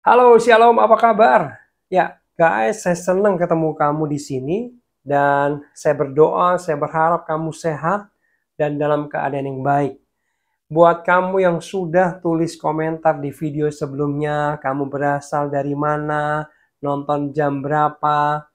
Halo, shalom, apa kabar? Ya, guys, saya senang ketemu kamu di sini dan saya berdoa, saya berharap kamu sehat dan dalam keadaan yang baik. Buat kamu yang sudah tulis komentar di video sebelumnya, kamu berasal dari mana, nonton jam berapa.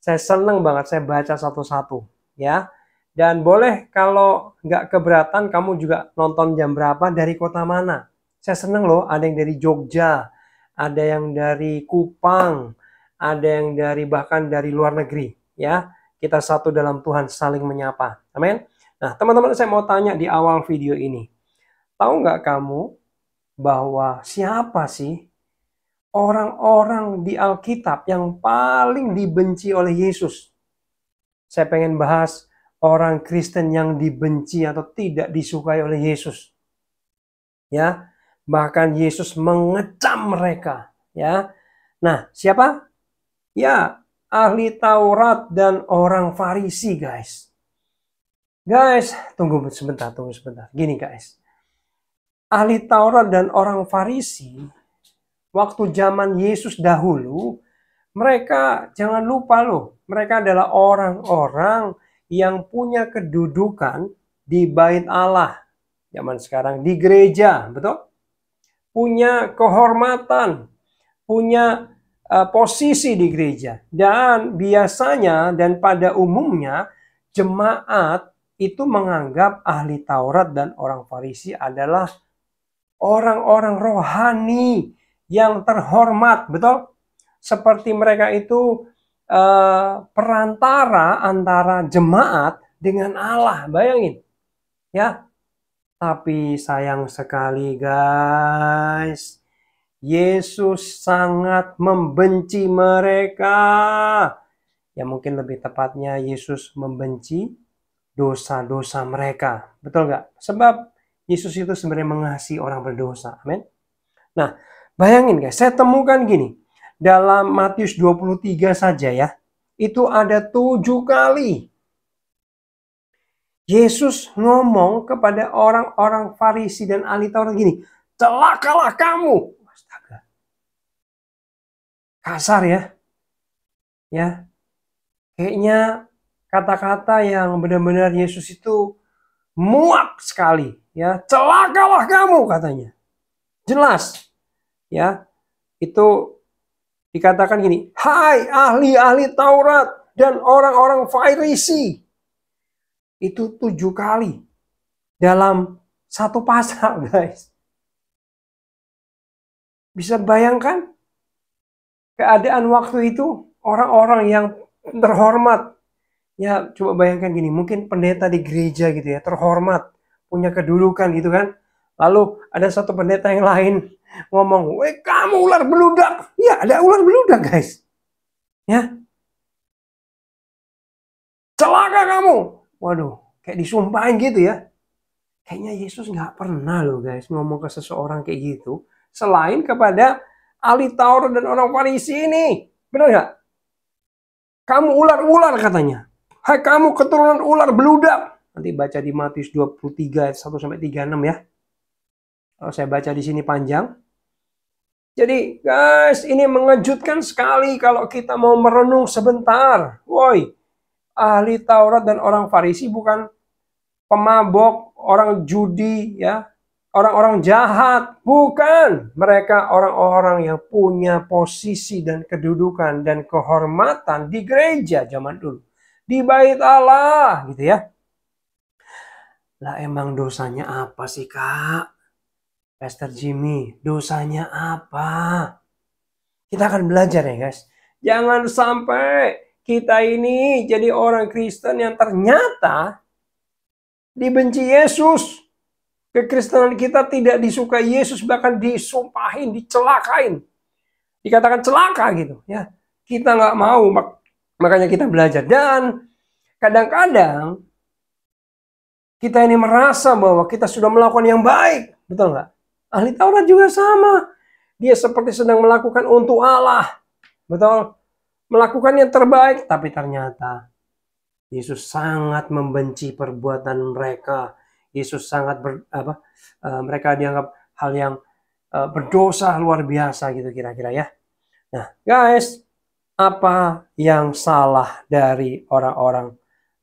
Saya senang banget saya baca satu-satu, ya. Dan boleh kalau nggak keberatan kamu juga nonton jam berapa dari kota mana. Saya senang loh ada yang dari Jogja, ada yang dari Kupang, ada yang dari bahkan dari luar negeri, ya. Kita satu dalam Tuhan saling menyapa. Amin. Nah, teman-teman saya mau tanya di awal video ini. Tahu nggak kamu bahwa siapa sih orang-orang di Alkitab yang paling dibenci oleh Yesus? Saya pengen bahas orang Kristen yang dibenci atau tidak disukai oleh Yesus. Ya, Bahkan Yesus mengecam mereka, ya. Nah, siapa? Ya, ahli Taurat dan orang Farisi, guys. Guys, tunggu sebentar, tunggu sebentar. Gini, guys. Ahli Taurat dan orang Farisi waktu zaman Yesus dahulu, mereka jangan lupa loh, mereka adalah orang-orang yang punya kedudukan di bait Allah. Zaman sekarang di gereja, betul? punya kehormatan, punya uh, posisi di gereja. Dan biasanya dan pada umumnya jemaat itu menganggap ahli Taurat dan orang Farisi adalah orang-orang rohani yang terhormat, betul? Seperti mereka itu uh, perantara antara jemaat dengan Allah, bayangin, ya tapi sayang sekali guys, Yesus sangat membenci mereka. Ya mungkin lebih tepatnya Yesus membenci dosa-dosa mereka. Betul nggak? Sebab Yesus itu sebenarnya mengasihi orang berdosa. Amin. Nah, bayangin guys, saya temukan gini. Dalam Matius 23 saja ya, itu ada tujuh kali Yesus ngomong kepada orang-orang Farisi dan ahli Taurat gini, celakalah kamu. Astaga. Kasar ya. Ya. Kayaknya kata-kata yang benar-benar Yesus itu muak sekali, ya. Celakalah kamu katanya. Jelas. Ya. Itu dikatakan gini, "Hai ahli-ahli Taurat dan orang-orang Farisi." itu tujuh kali dalam satu pasal, guys. Bisa bayangkan keadaan waktu itu orang-orang yang terhormat. Ya, coba bayangkan gini, mungkin pendeta di gereja gitu ya, terhormat, punya kedudukan gitu kan. Lalu ada satu pendeta yang lain ngomong, "Weh, kamu ular beludak." Ya, ada ular beludak, guys. Ya. Celaka kamu. Waduh, kayak disumpahin gitu ya. Kayaknya Yesus nggak pernah loh guys ngomong ke seseorang kayak gitu. Selain kepada ahli Taurat dan orang Farisi ini. Benar nggak? Kamu ular-ular katanya. Hai kamu keturunan ular beludak. Nanti baca di Matius 23 ayat 1 sampai 36 ya. Kalau saya baca di sini panjang. Jadi guys, ini mengejutkan sekali kalau kita mau merenung sebentar. Woi, ahli Taurat dan orang Farisi bukan pemabok, orang judi, ya, orang-orang jahat, bukan. Mereka orang-orang yang punya posisi dan kedudukan dan kehormatan di gereja zaman dulu, di bait Allah, gitu ya. Lah emang dosanya apa sih kak? Pastor Jimmy, dosanya apa? Kita akan belajar ya guys. Jangan sampai kita ini jadi orang Kristen yang ternyata dibenci Yesus. Kekristenan kita tidak disukai Yesus, bahkan disumpahin, dicelakain. Dikatakan celaka gitu ya. Kita nggak mau, mak, makanya kita belajar. Dan kadang-kadang kita ini merasa bahwa kita sudah melakukan yang baik, betul nggak? Ahli Taurat juga sama. Dia seperti sedang melakukan untuk Allah, betul? melakukan yang terbaik, tapi ternyata Yesus sangat membenci perbuatan mereka. Yesus sangat ber, apa, eh, mereka dianggap hal yang eh, berdosa luar biasa gitu kira-kira ya. Nah, guys, apa yang salah dari orang-orang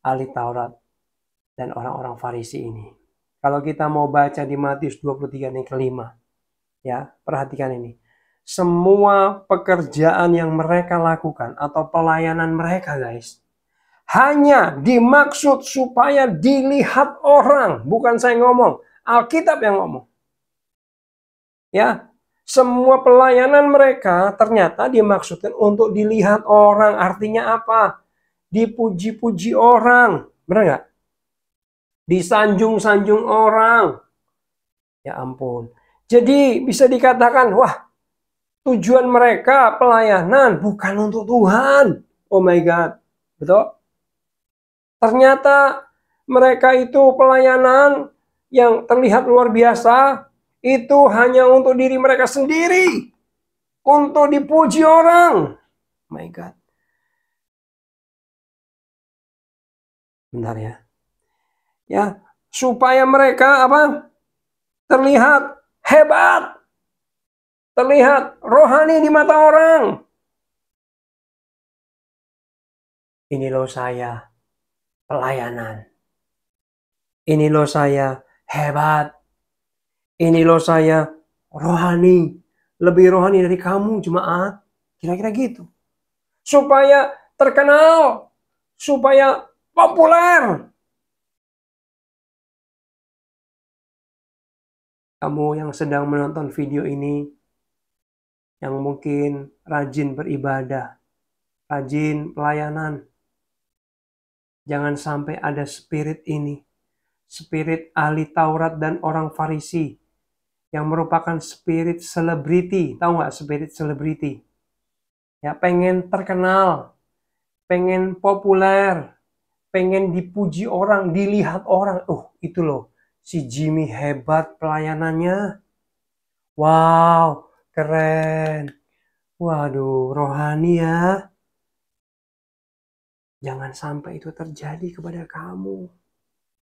ahli Taurat dan orang-orang Farisi ini? Kalau kita mau baca di Matius 23 yang kelima, ya, perhatikan ini semua pekerjaan yang mereka lakukan atau pelayanan mereka guys hanya dimaksud supaya dilihat orang bukan saya ngomong Alkitab yang ngomong ya semua pelayanan mereka ternyata dimaksudkan untuk dilihat orang artinya apa dipuji-puji orang benar nggak disanjung-sanjung orang ya ampun jadi bisa dikatakan wah Tujuan mereka pelayanan bukan untuk Tuhan. Oh my God. Betul? Ternyata mereka itu pelayanan yang terlihat luar biasa itu hanya untuk diri mereka sendiri. Untuk dipuji orang. Oh my God. Bentar ya. Ya, supaya mereka apa? Terlihat hebat terlihat rohani di mata orang. Ini loh saya pelayanan. Ini loh saya hebat. Ini loh saya rohani. Lebih rohani dari kamu jemaat. Kira-kira gitu. Supaya terkenal. Supaya populer. Kamu yang sedang menonton video ini, yang mungkin rajin beribadah, rajin pelayanan. Jangan sampai ada spirit ini, spirit ahli Taurat dan orang Farisi yang merupakan spirit selebriti, tahu nggak spirit selebriti? Ya pengen terkenal, pengen populer, pengen dipuji orang, dilihat orang. Uh, itu loh, si Jimmy hebat pelayanannya. Wow, Keren. Waduh, rohani ya. Jangan sampai itu terjadi kepada kamu.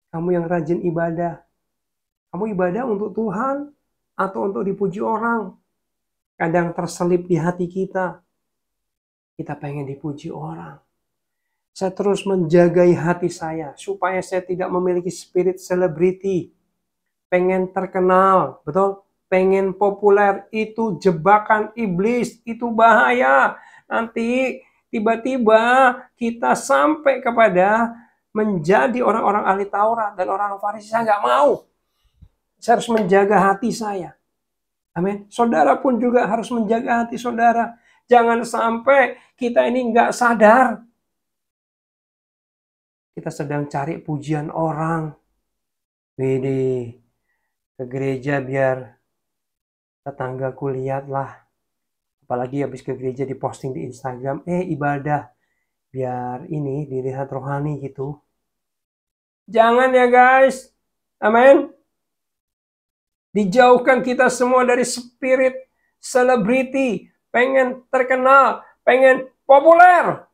Kamu yang rajin ibadah. Kamu ibadah untuk Tuhan atau untuk dipuji orang. Kadang terselip di hati kita. Kita pengen dipuji orang. Saya terus menjagai hati saya supaya saya tidak memiliki spirit selebriti. Pengen terkenal, betul? pengen populer itu jebakan iblis, itu bahaya. Nanti tiba-tiba kita sampai kepada menjadi orang-orang ahli Taurat dan orang Farisi. Saya nggak mau. Saya harus menjaga hati saya. Amin. Saudara pun juga harus menjaga hati saudara. Jangan sampai kita ini nggak sadar. Kita sedang cari pujian orang. Widih, ke gereja biar tetanggaku lihat lah apalagi habis ke gereja diposting di Instagram eh ibadah biar ini dilihat rohani gitu jangan ya guys amin dijauhkan kita semua dari spirit selebriti pengen terkenal pengen populer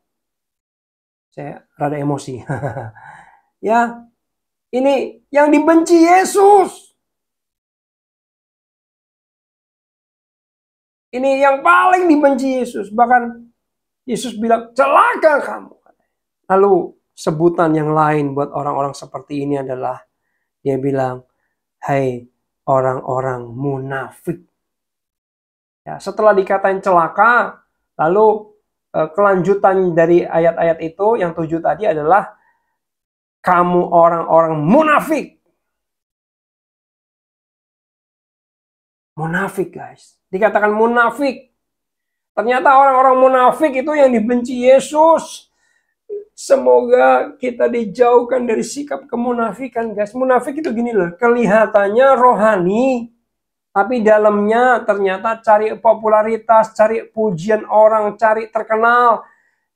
saya rada emosi ya ini yang dibenci Yesus Ini yang paling dibenci Yesus. Bahkan Yesus bilang, celaka kamu. Lalu sebutan yang lain buat orang-orang seperti ini adalah, dia bilang, hai hey, orang-orang munafik. Ya, setelah dikatain celaka, lalu eh, kelanjutan dari ayat-ayat itu yang tujuh tadi adalah, kamu orang-orang munafik Munafik, guys. Dikatakan munafik. Ternyata orang-orang munafik itu yang dibenci Yesus. Semoga kita dijauhkan dari sikap kemunafikan, guys. Munafik itu gini loh, kelihatannya rohani, tapi dalamnya ternyata cari popularitas, cari pujian orang, cari terkenal,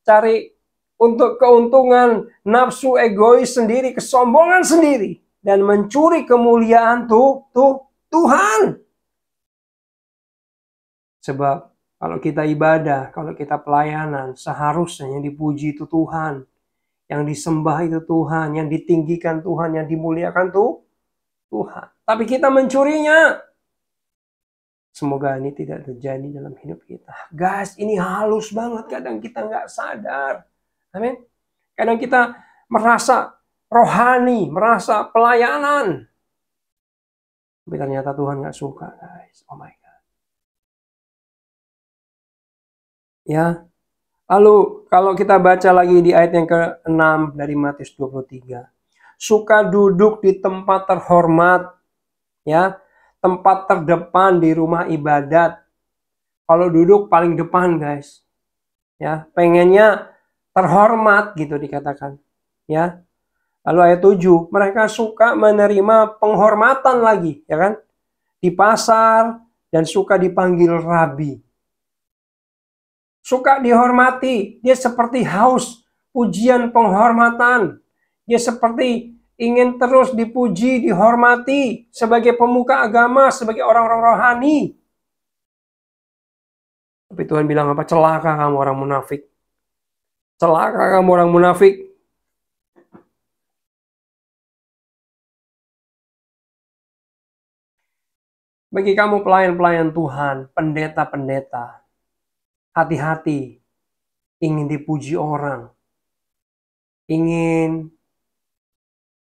cari untuk keuntungan nafsu egois sendiri, kesombongan sendiri, dan mencuri kemuliaan tuh, tuh Tuhan. Sebab kalau kita ibadah, kalau kita pelayanan, seharusnya yang dipuji itu Tuhan. Yang disembah itu Tuhan, yang ditinggikan Tuhan, yang dimuliakan itu Tuhan. Tapi kita mencurinya. Semoga ini tidak terjadi dalam hidup kita. guys ini halus banget. Kadang kita nggak sadar. Amin. Kadang kita merasa rohani, merasa pelayanan. Tapi ternyata Tuhan nggak suka, guys. Oh my Ya. Lalu kalau kita baca lagi di ayat yang ke-6 dari Matius 23. Suka duduk di tempat terhormat, ya, tempat terdepan di rumah ibadat. Kalau duduk paling depan, guys. Ya, pengennya terhormat gitu dikatakan, ya. Lalu ayat 7, mereka suka menerima penghormatan lagi, ya kan? Di pasar dan suka dipanggil rabi suka dihormati, dia seperti haus pujian penghormatan. Dia seperti ingin terus dipuji, dihormati sebagai pemuka agama, sebagai orang-orang rohani. Tapi Tuhan bilang apa? Celaka kamu orang munafik. Celaka kamu orang munafik. Bagi kamu pelayan-pelayan Tuhan, pendeta-pendeta, hati-hati ingin dipuji orang, ingin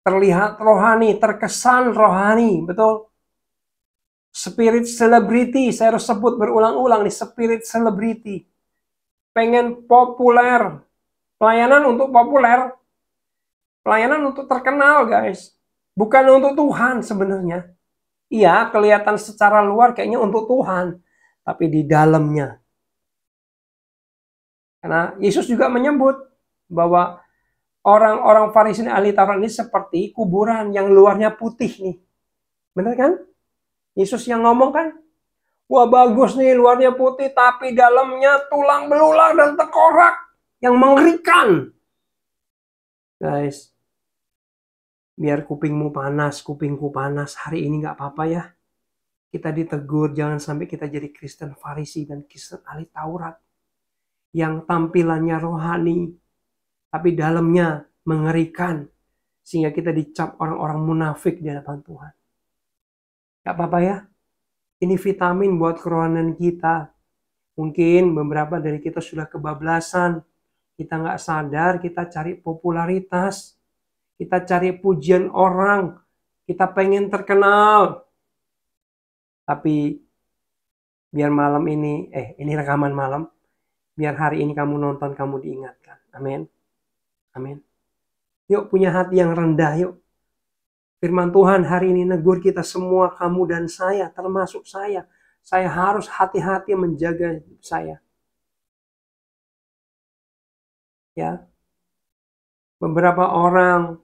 terlihat rohani, terkesan rohani, betul? Spirit celebrity saya harus sebut berulang-ulang nih, spirit celebrity Pengen populer, pelayanan untuk populer, pelayanan untuk terkenal guys, bukan untuk Tuhan sebenarnya. Iya, kelihatan secara luar kayaknya untuk Tuhan, tapi di dalamnya karena Yesus juga menyebut bahwa orang-orang Farisi dan ahli Taurat ini seperti kuburan yang luarnya putih nih. Benar kan? Yesus yang ngomong kan? Wah bagus nih luarnya putih tapi dalamnya tulang belulang dan tengkorak yang mengerikan. Guys, biar kupingmu panas, kupingku panas, hari ini nggak apa-apa ya. Kita ditegur, jangan sampai kita jadi Kristen Farisi dan Kristen ahli Taurat yang tampilannya rohani, tapi dalamnya mengerikan, sehingga kita dicap orang-orang munafik di hadapan Tuhan. Gak apa-apa ya, ini vitamin buat kerohanian kita. Mungkin beberapa dari kita sudah kebablasan, kita nggak sadar, kita cari popularitas, kita cari pujian orang, kita pengen terkenal. Tapi biar malam ini, eh ini rekaman malam, Biar hari ini kamu nonton, kamu diingatkan. Amin. Amin. Yuk punya hati yang rendah yuk. Firman Tuhan hari ini negur kita semua, kamu dan saya, termasuk saya. Saya harus hati-hati menjaga hidup saya. Ya. Beberapa orang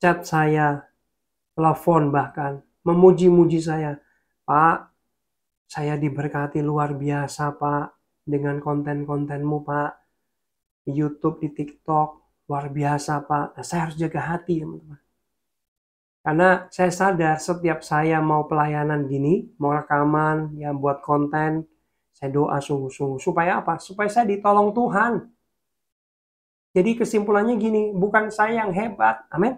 chat saya, telepon bahkan, memuji-muji saya. Pak, saya diberkati luar biasa, Pak dengan konten-kontenmu Pak. Di YouTube, di TikTok, luar biasa Pak. Nah, saya harus jaga hati teman-teman. Karena saya sadar setiap saya mau pelayanan gini, mau rekaman, ya buat konten, saya doa sungguh-sungguh. Supaya apa? Supaya saya ditolong Tuhan. Jadi kesimpulannya gini, bukan saya yang hebat, amin.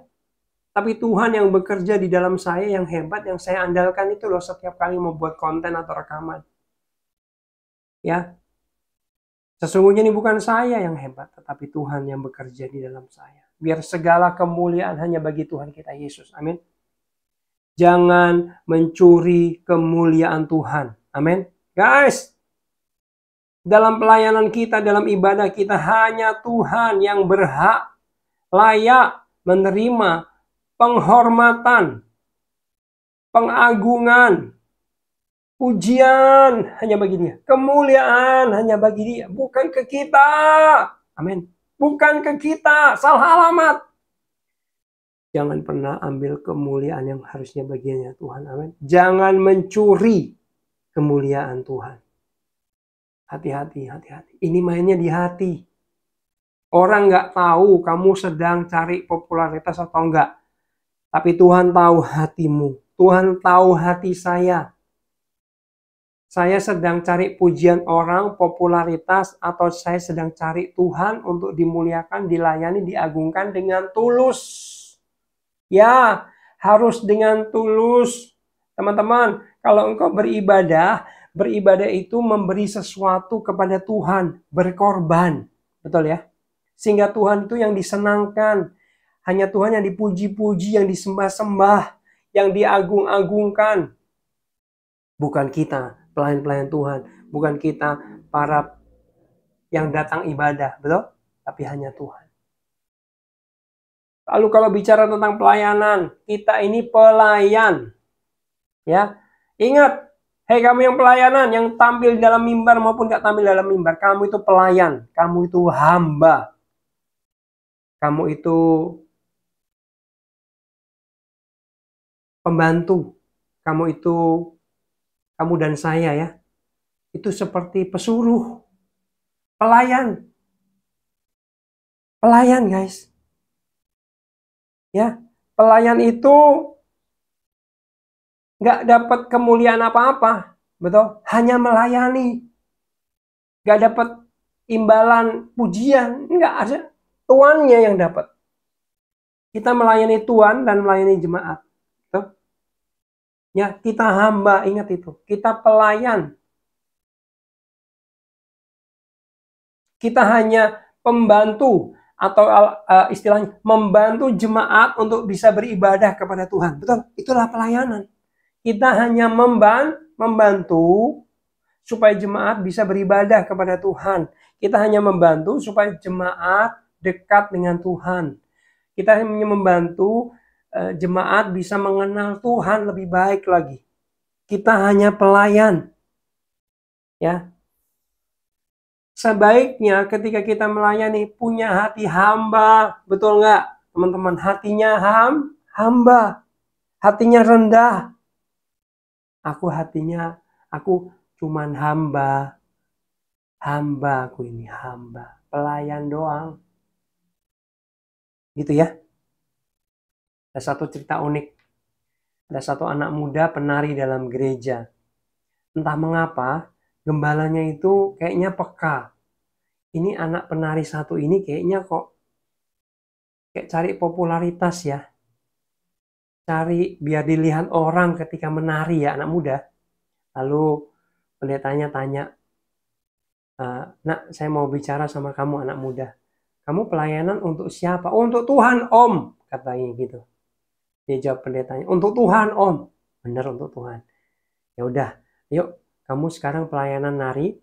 Tapi Tuhan yang bekerja di dalam saya yang hebat, yang saya andalkan itu loh setiap kali mau buat konten atau rekaman. Ya, Sesungguhnya ini bukan saya yang hebat, tetapi Tuhan yang bekerja di dalam saya. Biar segala kemuliaan hanya bagi Tuhan kita Yesus. Amin. Jangan mencuri kemuliaan Tuhan. Amin. Guys, dalam pelayanan kita, dalam ibadah kita, hanya Tuhan yang berhak, layak menerima penghormatan, pengagungan, Pujian hanya bagi dia. Kemuliaan hanya bagi dia. Bukan ke kita. Amin. Bukan ke kita. Salah alamat. Jangan pernah ambil kemuliaan yang harusnya bagiannya Tuhan. Amin. Jangan mencuri kemuliaan Tuhan. Hati-hati, hati-hati. Ini mainnya di hati. Orang nggak tahu kamu sedang cari popularitas atau enggak. Tapi Tuhan tahu hatimu. Tuhan tahu hati saya saya sedang cari pujian orang, popularitas, atau saya sedang cari Tuhan untuk dimuliakan, dilayani, diagungkan dengan tulus. Ya, harus dengan tulus. Teman-teman, kalau engkau beribadah, beribadah itu memberi sesuatu kepada Tuhan, berkorban. Betul ya? Sehingga Tuhan itu yang disenangkan. Hanya Tuhan yang dipuji-puji, yang disembah-sembah, yang diagung-agungkan. Bukan kita, pelayan-pelayan Tuhan, bukan kita para yang datang ibadah, betul? Tapi hanya Tuhan. Lalu kalau bicara tentang pelayanan, kita ini pelayan. Ya. Ingat, hei kamu yang pelayanan, yang tampil dalam mimbar maupun gak tampil dalam mimbar, kamu itu pelayan, kamu itu hamba. Kamu itu pembantu, kamu itu kamu dan saya ya, itu seperti pesuruh, pelayan. Pelayan, guys. Ya, pelayan itu nggak dapat kemuliaan apa-apa, betul? Hanya melayani. Nggak dapat imbalan pujian, nggak ada tuannya yang dapat. Kita melayani Tuhan dan melayani jemaat. Ya, kita hamba, ingat itu. Kita pelayan. Kita hanya pembantu atau uh, istilahnya membantu jemaat untuk bisa beribadah kepada Tuhan. Betul? Itulah pelayanan. Kita hanya memban membantu supaya jemaat bisa beribadah kepada Tuhan. Kita hanya membantu supaya jemaat dekat dengan Tuhan. Kita hanya membantu Eh, jemaat bisa mengenal Tuhan lebih baik lagi. Kita hanya pelayan. Ya. Sebaiknya ketika kita melayani punya hati hamba, betul nggak? Teman-teman, hatinya ham, hamba. Hatinya rendah. Aku hatinya, aku cuman hamba. Hamba aku ini hamba, pelayan doang. Gitu ya. Ada satu cerita unik. Ada satu anak muda penari dalam gereja. Entah mengapa, gembalanya itu kayaknya peka. Ini anak penari satu ini kayaknya kok kayak cari popularitas ya. Cari biar dilihat orang ketika menari ya anak muda. Lalu pendetanya tanya, eh, nak saya mau bicara sama kamu anak muda. Kamu pelayanan untuk siapa? Oh, untuk Tuhan om, katanya gitu. Dia jawab pendetanya, untuk Tuhan om. Bener untuk Tuhan. Ya udah, yuk kamu sekarang pelayanan nari.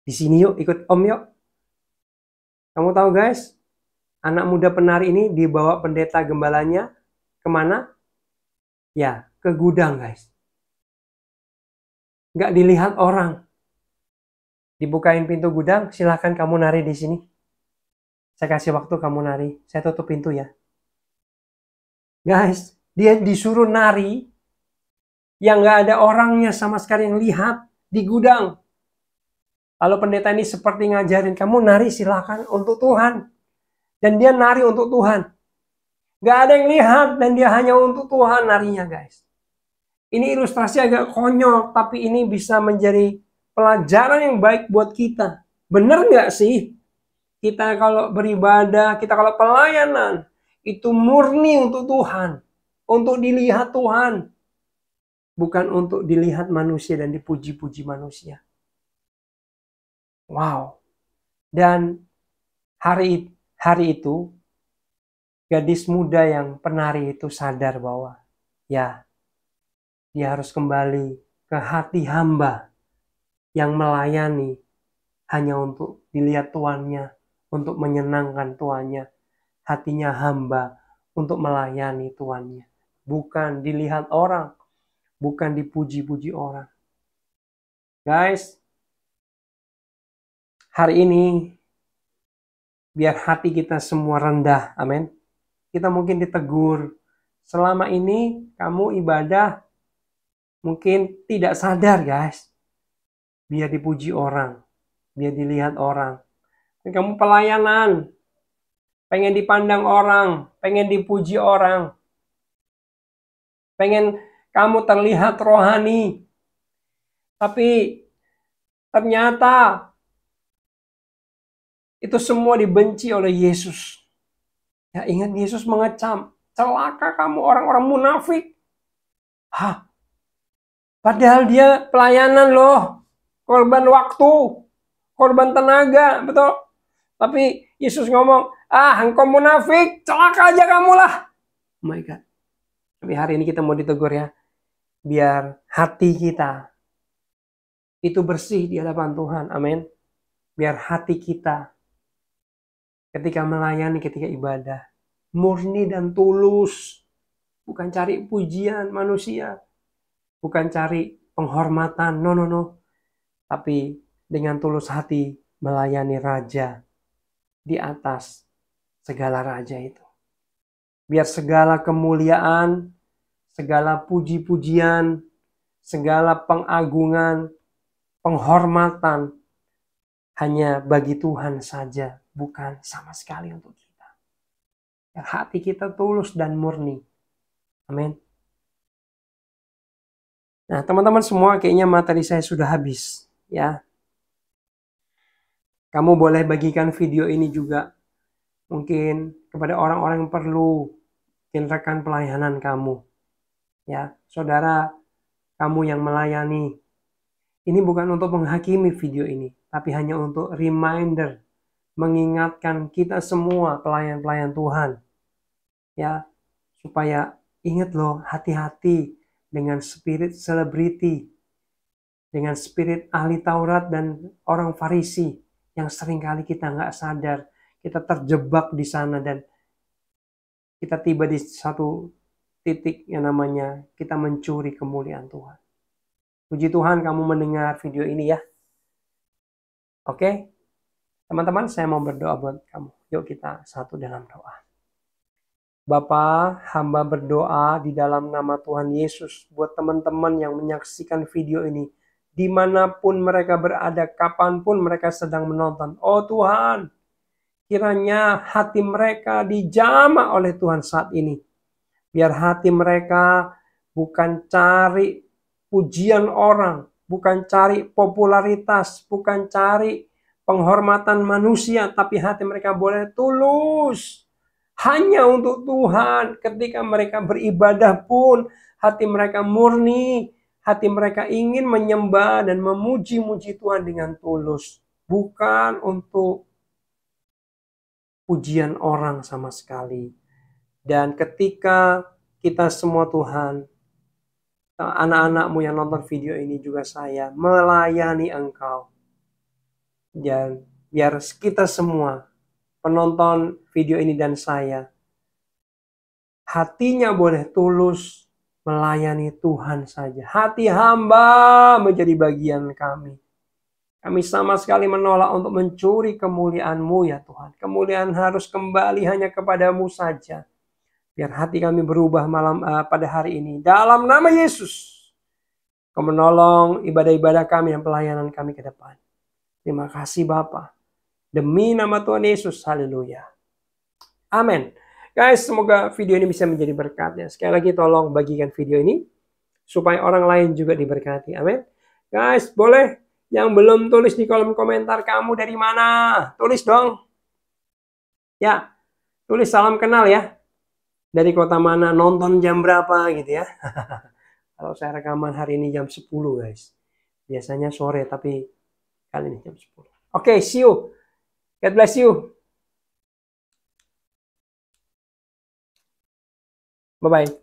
Di sini yuk, ikut om yuk. Kamu tahu guys, anak muda penari ini dibawa pendeta gembalanya kemana? Ya, ke gudang guys. Nggak dilihat orang. Dibukain pintu gudang, silahkan kamu nari di sini. Saya kasih waktu kamu nari. Saya tutup pintu ya. Guys, dia disuruh nari yang nggak ada orangnya sama sekali yang lihat di gudang. Lalu pendeta ini seperti ngajarin kamu nari silahkan untuk Tuhan. Dan dia nari untuk Tuhan. Gak ada yang lihat dan dia hanya untuk Tuhan narinya guys. Ini ilustrasi agak konyol tapi ini bisa menjadi pelajaran yang baik buat kita. Bener nggak sih? Kita kalau beribadah, kita kalau pelayanan, itu murni untuk Tuhan, untuk dilihat Tuhan, bukan untuk dilihat manusia dan dipuji-puji manusia. Wow. Dan hari hari itu gadis muda yang penari itu sadar bahwa ya dia harus kembali ke hati hamba yang melayani hanya untuk dilihat tuannya, untuk menyenangkan tuannya, hatinya hamba untuk melayani tuannya. Bukan dilihat orang, bukan dipuji-puji orang. Guys, hari ini biar hati kita semua rendah. Amin. Kita mungkin ditegur. Selama ini kamu ibadah mungkin tidak sadar, guys. Biar dipuji orang, biar dilihat orang. Dan kamu pelayanan, pengen dipandang orang, pengen dipuji orang, pengen kamu terlihat rohani, tapi ternyata itu semua dibenci oleh Yesus. Ya ingat Yesus mengecam, celaka kamu orang-orang munafik. Hah? Padahal dia pelayanan loh, korban waktu, korban tenaga, betul? Tapi Yesus ngomong, Ah, engkau munafik, celaka aja kamu lah. Oh my God. Tapi hari ini kita mau ditegur ya. Biar hati kita itu bersih di hadapan Tuhan. Amin. Biar hati kita ketika melayani, ketika ibadah, murni dan tulus. Bukan cari pujian manusia. Bukan cari penghormatan. No, no, no. Tapi dengan tulus hati melayani Raja di atas segala raja itu. Biar segala kemuliaan, segala puji-pujian, segala pengagungan, penghormatan hanya bagi Tuhan saja, bukan sama sekali untuk kita. Yang hati kita tulus dan murni. Amin. Nah, teman-teman semua kayaknya materi saya sudah habis, ya. Kamu boleh bagikan video ini juga mungkin kepada orang-orang yang perlu mungkin rekan pelayanan kamu ya saudara kamu yang melayani ini bukan untuk menghakimi video ini tapi hanya untuk reminder mengingatkan kita semua pelayan-pelayan Tuhan ya supaya ingat loh hati-hati dengan spirit selebriti dengan spirit ahli Taurat dan orang Farisi yang seringkali kita nggak sadar kita terjebak di sana dan kita tiba di satu titik yang namanya kita mencuri kemuliaan Tuhan. Puji Tuhan kamu mendengar video ini ya. Oke? Teman-teman, saya mau berdoa buat kamu. Yuk kita satu dalam doa. Bapa, hamba berdoa di dalam nama Tuhan Yesus buat teman-teman yang menyaksikan video ini. Dimanapun mereka berada, kapanpun mereka sedang menonton. Oh Tuhan, Kiranya hati mereka dijama oleh Tuhan saat ini. Biar hati mereka bukan cari pujian orang, bukan cari popularitas, bukan cari penghormatan manusia, tapi hati mereka boleh tulus. Hanya untuk Tuhan, ketika mereka beribadah pun, hati mereka murni, hati mereka ingin menyembah dan memuji-muji Tuhan dengan tulus, bukan untuk pujian orang sama sekali. Dan ketika kita semua Tuhan, anak-anakmu yang nonton video ini juga saya, melayani engkau. Dan biar kita semua, penonton video ini dan saya, hatinya boleh tulus melayani Tuhan saja. Hati hamba menjadi bagian kami. Kami sama sekali menolak untuk mencuri kemuliaan-Mu ya Tuhan. Kemuliaan harus kembali hanya kepadamu saja. Biar hati kami berubah malam uh, pada hari ini. Dalam nama Yesus. Kau menolong ibadah-ibadah kami dan pelayanan kami ke depan. Terima kasih Bapa Demi nama Tuhan Yesus. Haleluya. Amin. Guys, semoga video ini bisa menjadi berkat ya. Sekali lagi tolong bagikan video ini supaya orang lain juga diberkati. Amin. Guys, boleh yang belum tulis di kolom komentar kamu dari mana? Tulis dong. Ya, tulis salam kenal ya. Dari kota mana, nonton jam berapa gitu ya. Kalau saya rekaman hari ini jam 10 guys. Biasanya sore tapi kali ini jam 10. Oke, okay, see you. God bless you. Bye-bye.